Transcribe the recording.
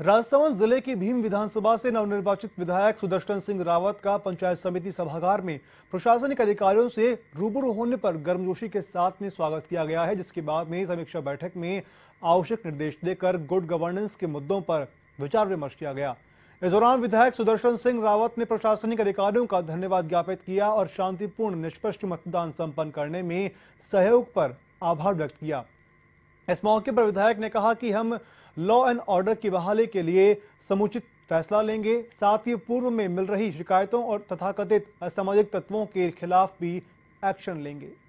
राजसमंद जिले की भीम विधानसभा से नवनिर्वाचित विधायक सुदर्शन सिंह रावत का पंचायत समिति सभागार में प्रशासनिक अधिकारियों से रूबरू होने पर गर्मजोशी के साथ में स्वागत किया गया है जिसके बाद में समीक्षा बैठक में आवश्यक निर्देश देकर गुड गवर्नेंस के मुद्दों पर विचार विमर्श किया गया इस दौरान विधायक सुदर्शन सिंह रावत ने प्रशासनिक अधिकारियों का धन्यवाद ज्ञापित किया और शांतिपूर्ण निष्पक्ष मतदान संपन्न करने में सहयोग पर आभार व्यक्त किया इस मौके पर विधायक ने कहा कि हम लॉ एंड ऑर्डर की बहाली के लिए समुचित फैसला लेंगे साथ ही पूर्व में मिल रही शिकायतों और तथाकथित असामाजिक तत्वों के खिलाफ भी एक्शन लेंगे